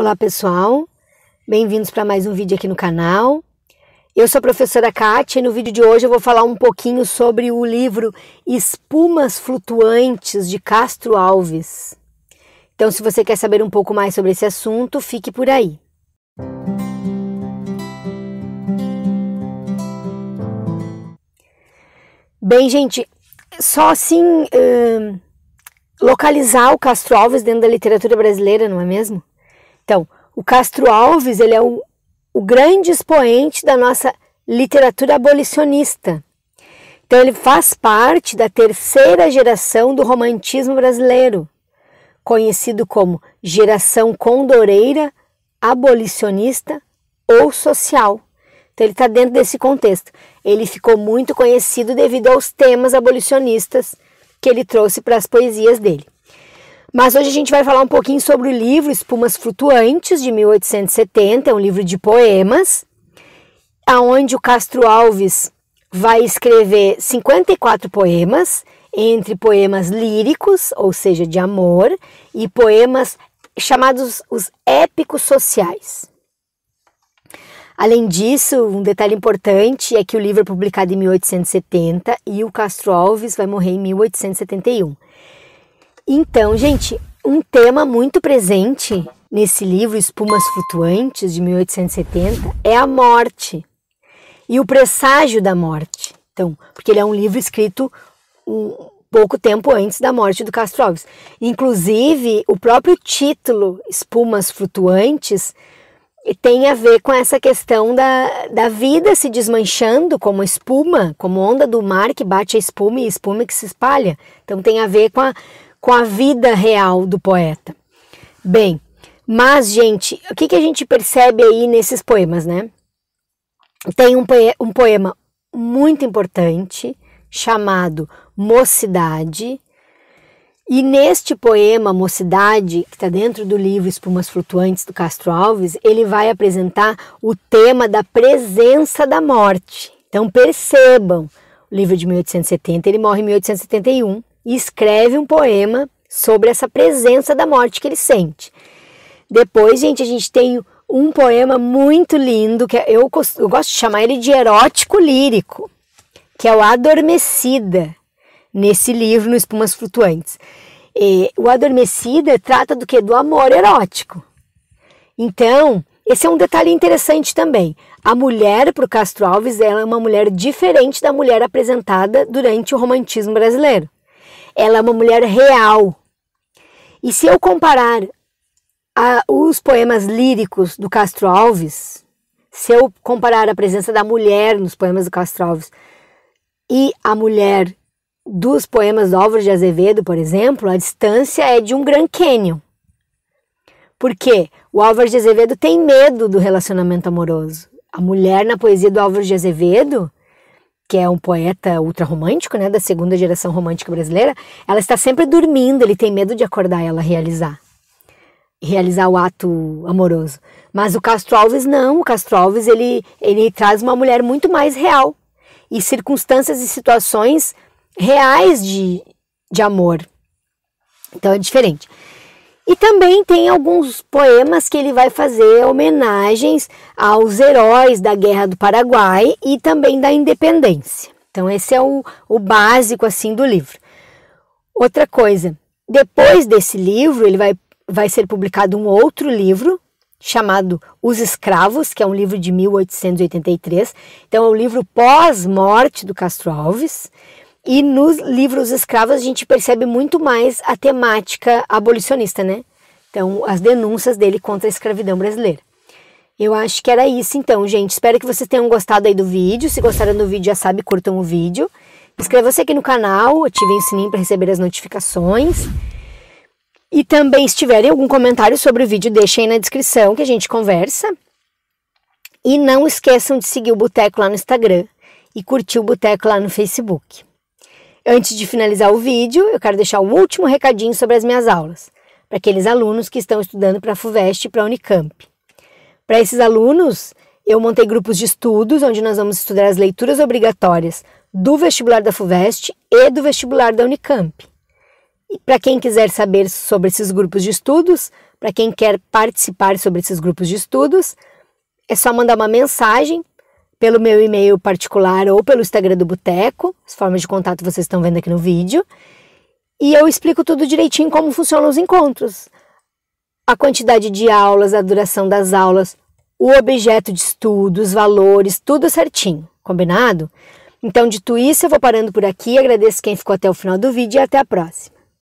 Olá pessoal, bem-vindos para mais um vídeo aqui no canal. Eu sou a professora Kátia e no vídeo de hoje eu vou falar um pouquinho sobre o livro Espumas Flutuantes de Castro Alves. Então, se você quer saber um pouco mais sobre esse assunto, fique por aí. Bem, gente, só assim uh, localizar o Castro Alves dentro da literatura brasileira, não é mesmo? Então, o Castro Alves ele é o, o grande expoente da nossa literatura abolicionista. Então, ele faz parte da terceira geração do romantismo brasileiro, conhecido como geração condoreira, abolicionista ou social. Então, ele está dentro desse contexto. Ele ficou muito conhecido devido aos temas abolicionistas que ele trouxe para as poesias dele. Mas hoje a gente vai falar um pouquinho sobre o livro Espumas Flutuantes, de 1870, é um livro de poemas, aonde o Castro Alves vai escrever 54 poemas, entre poemas líricos, ou seja, de amor, e poemas chamados os épicos sociais. Além disso, um detalhe importante é que o livro é publicado em 1870 e o Castro Alves vai morrer em 1871. Então, gente, um tema muito presente nesse livro Espumas Flutuantes de 1870 é a morte e o presságio da morte. Então, porque ele é um livro escrito um pouco tempo antes da morte do Castro Alves. Inclusive, o próprio título Espumas Flutuantes tem a ver com essa questão da, da vida se desmanchando como espuma, como onda do mar que bate a espuma e espuma que se espalha. Então tem a ver com a com a vida real do poeta. Bem, mas, gente, o que, que a gente percebe aí nesses poemas, né? Tem um, um poema muito importante chamado Mocidade. E neste poema, Mocidade, que está dentro do livro Espumas Flutuantes do Castro Alves, ele vai apresentar o tema da presença da morte. Então percebam, o livro é de 1870, ele morre em 1871, e escreve um poema sobre essa presença da morte que ele sente. Depois, gente, a gente tem um poema muito lindo que é, eu, eu gosto de chamar ele de erótico lírico, que é o Adormecida, nesse livro, no Espumas Flutuantes. E, o Adormecida trata do que? Do amor erótico. Então, esse é um detalhe interessante também. A mulher, para o Castro Alves, ela é uma mulher diferente da mulher apresentada durante o romantismo brasileiro. Ela é uma mulher real. E se eu comparar a, os poemas líricos do Castro Alves, se eu comparar a presença da mulher nos poemas do Castro Alves e a mulher dos poemas do Álvaro de Azevedo, por exemplo, a distância é de um Grand Canyon. Porque o Álvaro de Azevedo tem medo do relacionamento amoroso. A mulher na poesia do Álvaro de Azevedo que é um poeta ultrarromântico, né, da segunda geração romântica brasileira, ela está sempre dormindo, ele tem medo de acordar ela realizar. Realizar o ato amoroso. Mas o Castro Alves não, o Castro Alves ele, ele traz uma mulher muito mais real e circunstâncias e situações reais de, de amor. Então é diferente. E também tem alguns poemas que ele vai fazer homenagens aos heróis da Guerra do Paraguai e também da Independência. Então esse é o, o básico assim do livro. Outra coisa, depois desse livro ele vai, vai ser publicado um outro livro chamado Os Escravos, que é um livro de 1883. Então é um livro pós-morte do Castro Alves. E nos livros escravos a gente percebe muito mais a temática abolicionista, né? Então, as denúncias dele contra a escravidão brasileira. Eu acho que era isso então, gente. Espero que vocês tenham gostado aí do vídeo. Se gostaram do vídeo, já sabe, curtam o vídeo. Inscreva-se aqui no canal, ativem o sininho para receber as notificações. E também, se tiverem algum comentário sobre o vídeo, deixem aí na descrição que a gente conversa. E não esqueçam de seguir o Boteco lá no Instagram e curtir o Boteco lá no Facebook. Antes de finalizar o vídeo, eu quero deixar um último recadinho sobre as minhas aulas, para aqueles alunos que estão estudando para a FUVEST e para a Unicamp. Para esses alunos, eu montei grupos de estudos onde nós vamos estudar as leituras obrigatórias do vestibular da FUVEST e do vestibular da Unicamp. E para quem quiser saber sobre esses grupos de estudos, para quem quer participar sobre esses grupos de estudos, é só mandar uma mensagem pelo meu e-mail particular ou pelo Instagram do Boteco. As formas de contato vocês estão vendo aqui no vídeo. E eu explico tudo direitinho como funcionam os encontros. A quantidade de aulas, a duração das aulas, o objeto de estudo, os valores, tudo certinho, combinado? Então, dito isso, eu vou parando por aqui. Agradeço quem ficou até o final do vídeo e até a próxima.